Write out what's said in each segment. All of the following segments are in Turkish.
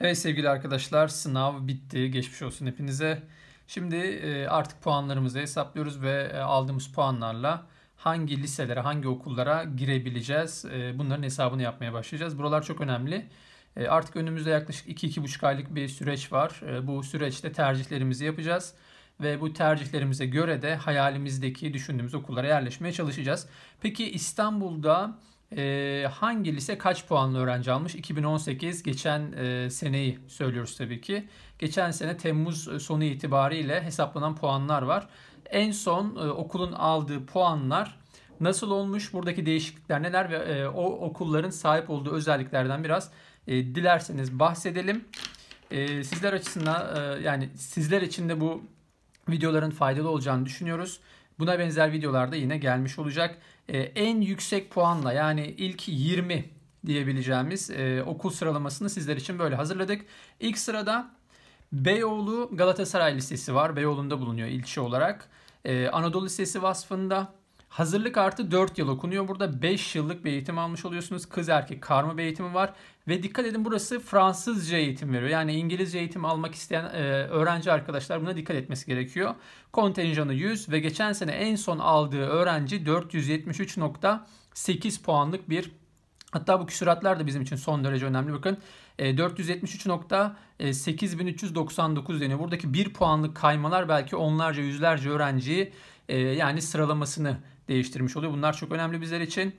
Evet sevgili arkadaşlar sınav bitti. Geçmiş olsun hepinize. Şimdi e, artık puanlarımızı hesaplıyoruz ve e, aldığımız puanlarla hangi liselere, hangi okullara girebileceğiz? E, bunların hesabını yapmaya başlayacağız. Buralar çok önemli. Artık önümüzde yaklaşık 2-2,5 aylık bir süreç var. Bu süreçte tercihlerimizi yapacağız ve bu tercihlerimize göre de hayalimizdeki düşündüğümüz okullara yerleşmeye çalışacağız. Peki İstanbul'da e, hangi lise kaç puanlı öğrenci almış? 2018 geçen e, seneyi söylüyoruz tabii ki. Geçen sene Temmuz e, sonu itibariyle hesaplanan puanlar var. En son e, okulun aldığı puanlar nasıl olmuş? Buradaki değişiklikler neler ve e, o okulların sahip olduğu özelliklerden biraz e, dilerseniz bahsedelim. E, sizler açısından e, yani sizler için de bu videoların faydalı olacağını düşünüyoruz. Buna benzer videolarda yine gelmiş olacak. Ee, en yüksek puanla yani ilk 20 diyebileceğimiz e, okul sıralamasını sizler için böyle hazırladık. İlk sırada Beyoğlu Galatasaray Lisesi var. Beyoğlu'nda bulunuyor ilçe olarak. Ee, Anadolu Lisesi vasfında Hazırlık artı 4 yıl okunuyor. Burada 5 yıllık bir eğitim almış oluyorsunuz. Kız erkek karma bir eğitimi var. Ve dikkat edin burası Fransızca eğitim veriyor. Yani İngilizce eğitim almak isteyen e, öğrenci arkadaşlar buna dikkat etmesi gerekiyor. Kontenjanı 100 ve geçen sene en son aldığı öğrenci 473.8 puanlık bir Hatta bu küsuratlar da bizim için son derece önemli. Bakın 473.8399 e, deniyor. Buradaki 1 puanlık kaymalar belki onlarca yüzlerce öğrenciyi e, yani sıralamasını değiştirmiş oluyor. Bunlar çok önemli bizler için.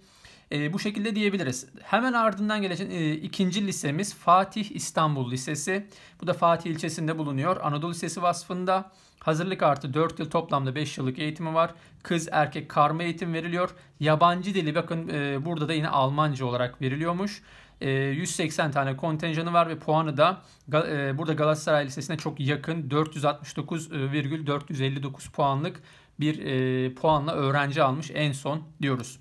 E, bu şekilde diyebiliriz. Hemen ardından gelecek e, ikinci lisemiz Fatih İstanbul Lisesi. Bu da Fatih ilçesinde bulunuyor. Anadolu Lisesi vasfında hazırlık artı 4 yıl toplamda 5 yıllık eğitimi var. Kız erkek karma eğitim veriliyor. Yabancı dili bakın e, burada da yine Almanca olarak veriliyormuş. 180 e, tane kontenjanı var ve puanı da e, burada Galatasaray Lisesi'ne çok yakın 469,459 puanlık bir e, puanla öğrenci almış en son diyoruz.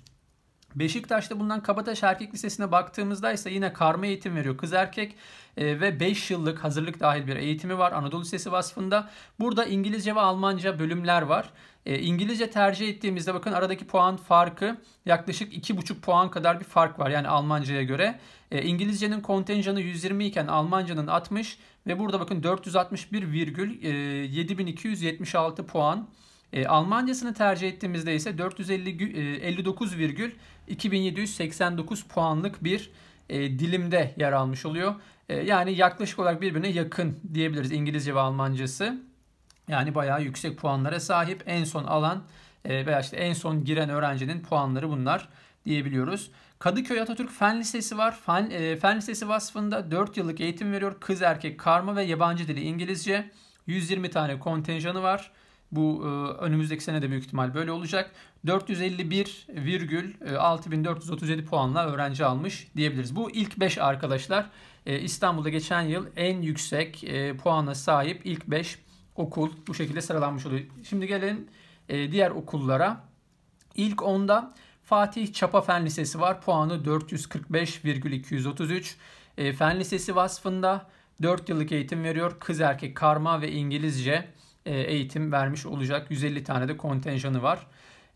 Beşiktaş'ta bundan Kabataş Erkek Lisesi'ne baktığımızda ise yine karma eğitim veriyor kız erkek e, ve 5 yıllık hazırlık dahil bir eğitimi var Anadolu Lisesi vasfında. Burada İngilizce ve Almanca bölümler var. E, İngilizce tercih ettiğimizde bakın aradaki puan farkı yaklaşık 2,5 puan kadar bir fark var yani Almanca'ya göre. E, İngilizcenin kontenjanı 120 iken Almanca'nın 60 ve burada bakın 461,7276 e, puan e, Almancasını tercih ettiğimizde ise 459,2789 e, puanlık bir e, dilimde yer almış oluyor. E, yani yaklaşık olarak birbirine yakın diyebiliriz İngilizce ve Almancası. Yani bayağı yüksek puanlara sahip en son alan e, veya işte en son giren öğrencinin puanları bunlar diyebiliyoruz. Kadıköy Atatürk Fen Lisesi var. Fen, e, Fen Lisesi vasfında 4 yıllık eğitim veriyor. Kız erkek karma ve yabancı dili İngilizce. 120 tane kontenjanı var. Bu e, önümüzdeki sene de büyük ihtimal böyle olacak. 451,6437 e, puanla öğrenci almış diyebiliriz. Bu ilk 5 arkadaşlar e, İstanbul'da geçen yıl en yüksek puana sahip ilk 5 okul bu şekilde sıralanmış oluyor. Şimdi gelin diğer okullara. İlk 10'da Fatih Çapa Fen Lisesi var. Puanı 445,233. Fen Lisesi vasfında 4 yıllık eğitim veriyor. Kız erkek karma ve İngilizce. E, eğitim vermiş olacak. 150 tane de kontenjanı var.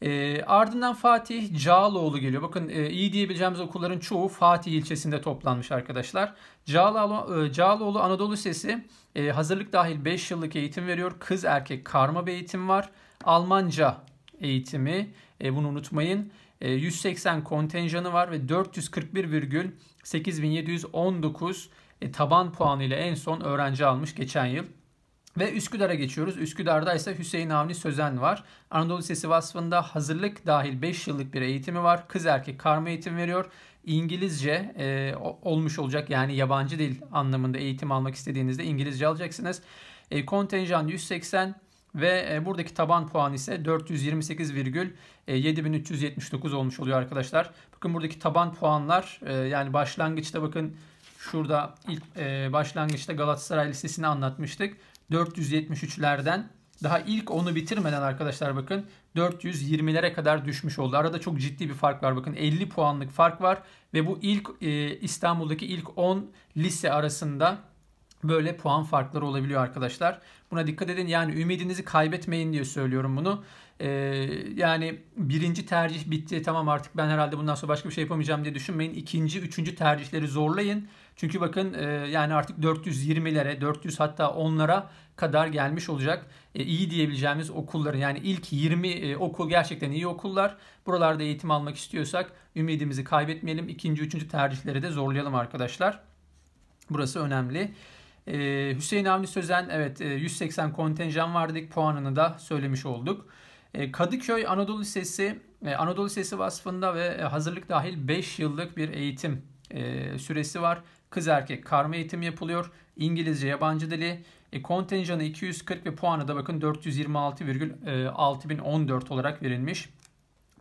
E, ardından Fatih Cağaloğlu geliyor. Bakın e, iyi diyebileceğimiz okulların çoğu Fatih ilçesinde toplanmış arkadaşlar. Cağaloğlu, e, Cağaloğlu Anadolu Lisesi e, hazırlık dahil 5 yıllık eğitim veriyor. Kız erkek karma bir eğitim var. Almanca eğitimi e, bunu unutmayın. E, 180 kontenjanı var ve 441,8719 e, taban ile en son öğrenci almış geçen yıl. Ve Üsküdar'a geçiyoruz. Üsküdar'da ise Hüseyin Avni Sözen var. Anadolu Lisesi vasfında hazırlık dahil 5 yıllık bir eğitimi var. Kız erkek karma eğitim veriyor. İngilizce e, olmuş olacak yani yabancı dil anlamında eğitim almak istediğinizde İngilizce alacaksınız. E, kontenjan 180 ve e, buradaki taban puan ise 428,7379 e, olmuş oluyor arkadaşlar. Bakın buradaki taban puanlar e, yani başlangıçta bakın şurada ilk e, başlangıçta Galatasaray Lisesi'ni anlatmıştık. 473'lerden daha ilk onu bitirmeden arkadaşlar bakın 420'lere kadar düşmüş oldu. Arada çok ciddi bir fark var. Bakın 50 puanlık fark var ve bu ilk e, İstanbul'daki ilk 10 lise arasında Böyle puan farkları olabiliyor arkadaşlar. Buna dikkat edin. Yani ümidinizi kaybetmeyin diye söylüyorum bunu. Ee, yani birinci tercih bitti. Tamam artık ben herhalde bundan sonra başka bir şey yapamayacağım diye düşünmeyin. İkinci, üçüncü tercihleri zorlayın. Çünkü bakın e, yani artık 420'lere, 400 hatta 10'lara kadar gelmiş olacak. E, iyi diyebileceğimiz okulların yani ilk 20 e, okul gerçekten iyi okullar. Buralarda eğitim almak istiyorsak ümidimizi kaybetmeyelim. İkinci, üçüncü tercihleri de zorlayalım arkadaşlar. Burası önemli. Ee, Hüseyin Avni Sözen evet 180 e, kontenjan vardık puanını da söylemiş olduk. Ee, Kadıköy Anadolu Lisesi e, Anadolu Lisesi vasfında ve e, hazırlık dahil 5 yıllık bir eğitim e, süresi var. Kız erkek karma eğitim yapılıyor. İngilizce yabancı dili e, kontenjanı 240 ve puanı da bakın 426,6014 olarak verilmiş.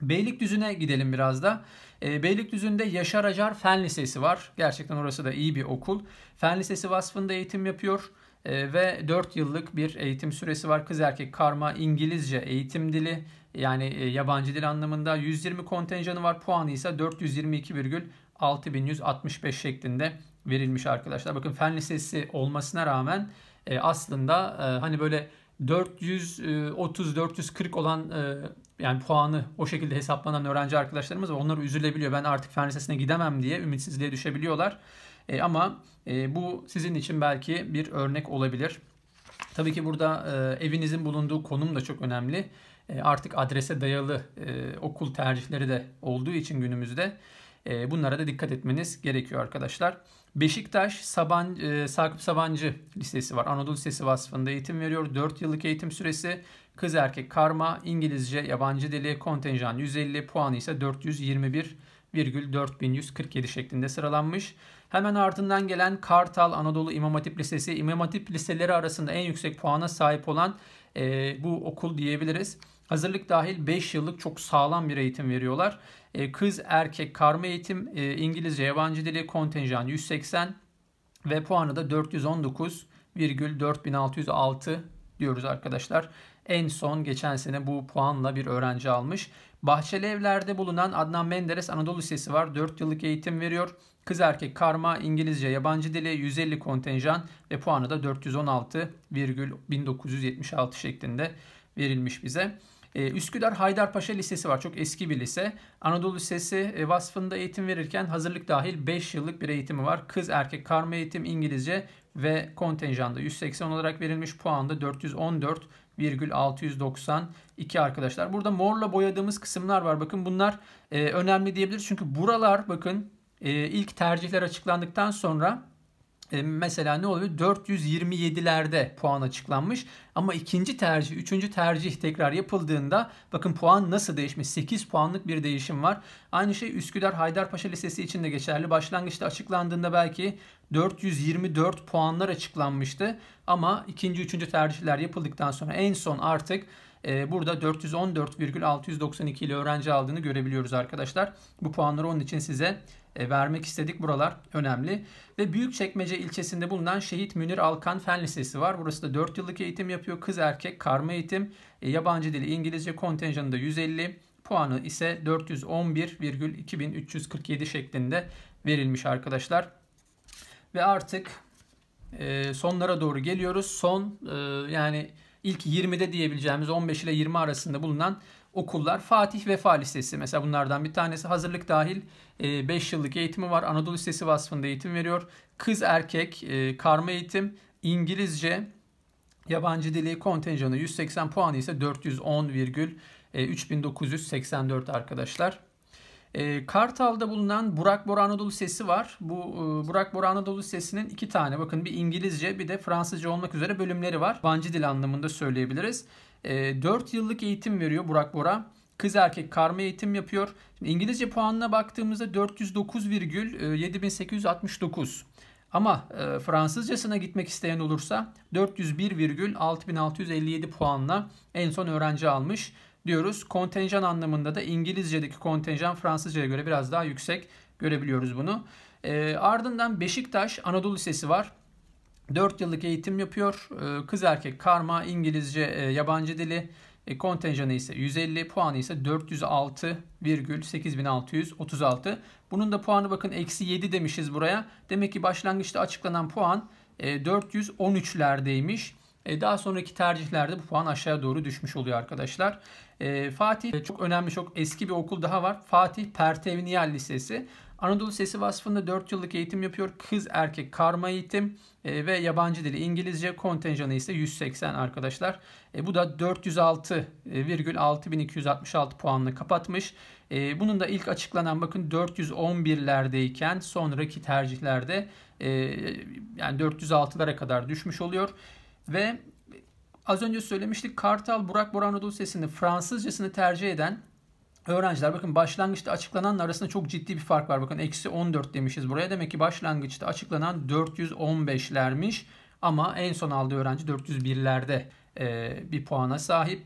Beylikdüzü'ne gidelim biraz da. E, Beylikdüzü'nde Yaşar Acar Fen Lisesi var. Gerçekten orası da iyi bir okul. Fen Lisesi vasfında eğitim yapıyor ee, ve 4 yıllık bir eğitim süresi var. Kız erkek karma İngilizce eğitim dili yani e, yabancı dil anlamında 120 kontenjanı var. Puanı ise 422,6165 şeklinde verilmiş arkadaşlar. Bakın Fen Lisesi olmasına rağmen e, aslında e, hani böyle 430-440 olan yani puanı o şekilde hesaplanan öğrenci arkadaşlarımız var. Onlar üzülebiliyor. Ben artık fen lisesine gidemem diye ümitsizliğe düşebiliyorlar. E, ama e, bu sizin için belki bir örnek olabilir. Tabii ki burada e, evinizin bulunduğu konum da çok önemli. E, artık adrese dayalı e, okul tercihleri de olduğu için günümüzde ee, bunlara da dikkat etmeniz gerekiyor arkadaşlar. Beşiktaş Saban, e, Sakıp Sabancı Lisesi var. Anadolu Lisesi vasfında eğitim veriyor. 4 yıllık eğitim süresi kız erkek karma, İngilizce, yabancı dili, kontenjan 150, puanı ise 421,4147 şeklinde sıralanmış. Hemen ardından gelen Kartal Anadolu İmam Hatip Lisesi, İmam Hatip liseleri arasında en yüksek puana sahip olan e, bu okul diyebiliriz. Hazırlık dahil 5 yıllık çok sağlam bir eğitim veriyorlar. E, kız erkek karma eğitim e, İngilizce yabancı dili kontenjan 180 ve puanı da 419,4606 diyoruz arkadaşlar. En son geçen sene bu puanla bir öğrenci almış. Bahçeli Evler'de bulunan Adnan Menderes Anadolu Lisesi var. 4 yıllık eğitim veriyor. Kız erkek karma İngilizce yabancı dili 150 kontenjan ve puanı da 416,1976 şeklinde verilmiş bize. E, Üsküdar Haydarpaşa Lisesi var. Çok eski bir lise. Anadolu Lisesi e, vasfında eğitim verirken hazırlık dahil 5 yıllık bir eğitimi var. Kız erkek karma eğitim İngilizce ve kontenjanda 180 olarak verilmiş puanda 414,692 arkadaşlar. Burada morla boyadığımız kısımlar var. Bakın bunlar e, önemli diyebiliriz. Çünkü buralar bakın e, ilk tercihler açıklandıktan sonra e, mesela ne oluyor? 427'lerde puan açıklanmış. Ama ikinci tercih, üçüncü tercih tekrar yapıldığında bakın puan nasıl değişmiş? 8 puanlık bir değişim var. Aynı şey Üsküdar Haydarpaşa Lisesi için de geçerli. Başlangıçta açıklandığında belki 424 puanlar açıklanmıştı. Ama ikinci, üçüncü tercihler yapıldıktan sonra en son artık ee, burada 414,692 ile öğrenci aldığını görebiliyoruz arkadaşlar. Bu puanları onun için size e, vermek istedik. Buralar önemli. Ve Büyükçekmece ilçesinde bulunan Şehit Münir Alkan Fen Lisesi var. Burası da 4 yıllık eğitim yapıyor. Kız erkek karma eğitim. E, yabancı dili İngilizce kontenjanı da 150. Puanı ise 411,2347 şeklinde verilmiş arkadaşlar. Ve artık e, sonlara doğru geliyoruz. Son yani ilk 20'de diyebileceğimiz 15 ile 20 arasında bulunan okullar Fatih Vefa Lisesi mesela bunlardan bir tanesi hazırlık dahil 5 e, yıllık eğitimi var. Anadolu Lisesi vasfında eğitim veriyor. Kız erkek e, karma eğitim İngilizce yabancı dili kontenjanı 180 puanı ise 410,3984 e, arkadaşlar. Ee, Kartal'da bulunan Burak Bora Sesi var. Bu e, Burak Bora Sesi'nin iki tane bakın bir İngilizce bir de Fransızca olmak üzere bölümleri var. Bancı dil anlamında söyleyebiliriz. E, ee, 4 yıllık eğitim veriyor Burak Bora. Kız erkek karma eğitim yapıyor. Şimdi İngilizce puanına baktığımızda 409,7869. E, Ama e, Fransızcasına gitmek isteyen olursa 401,6657 puanla en son öğrenci almış diyoruz. Kontenjan anlamında da İngilizce'deki kontenjan Fransızca'ya göre biraz daha yüksek görebiliyoruz bunu. E, ardından Beşiktaş Anadolu Lisesi var. 4 yıllık eğitim yapıyor. E, kız erkek karma, İngilizce, e, yabancı dili. E, kontenjanı ise 150, puanı ise 406,8636. Bunun da puanı bakın eksi 7 demişiz buraya. Demek ki başlangıçta açıklanan puan e, 413'lerdeymiş. E, daha sonraki tercihlerde bu puan aşağıya doğru düşmüş oluyor arkadaşlar. E, Fatih e, çok önemli, çok eski bir okul daha var. Fatih Pertevniyal Lisesi. Anadolu Sesi vasfında 4 yıllık eğitim yapıyor. Kız erkek karma eğitim ve yabancı dili İngilizce kontenjanı ise 180 arkadaşlar. bu da 406,6266 puanla kapatmış. bunun da ilk açıklanan bakın 411'lerdeyken sonraki tercihlerde yani 406'lara kadar düşmüş oluyor. Ve az önce söylemiştik Kartal Burak Boran Anadolu Sesi'ni Fransızcasını tercih eden öğrenciler bakın başlangıçta açıklananla arasında çok ciddi bir fark var. Bakın eksi 14 demişiz buraya. Demek ki başlangıçta açıklanan 415'lermiş ama en son aldığı öğrenci 401'lerde bir puana sahip.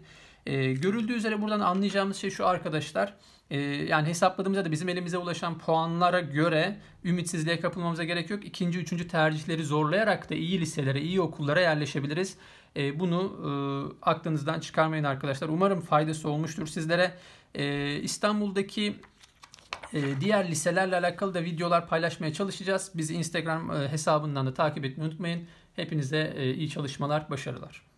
Görüldüğü üzere buradan anlayacağımız şey şu arkadaşlar. Ee, yani hesapladığımızda da bizim elimize ulaşan puanlara göre ümitsizliğe kapılmamıza gerek yok. İkinci, üçüncü tercihleri zorlayarak da iyi liselere, iyi okullara yerleşebiliriz. E, bunu e, aklınızdan çıkarmayın arkadaşlar. Umarım faydası olmuştur sizlere. Ee, e, İstanbul'daki diğer liselerle alakalı da videolar paylaşmaya çalışacağız. Bizi Instagram e, hesabından da takip etmeyi unutmayın. Hepinize e, iyi çalışmalar, başarılar.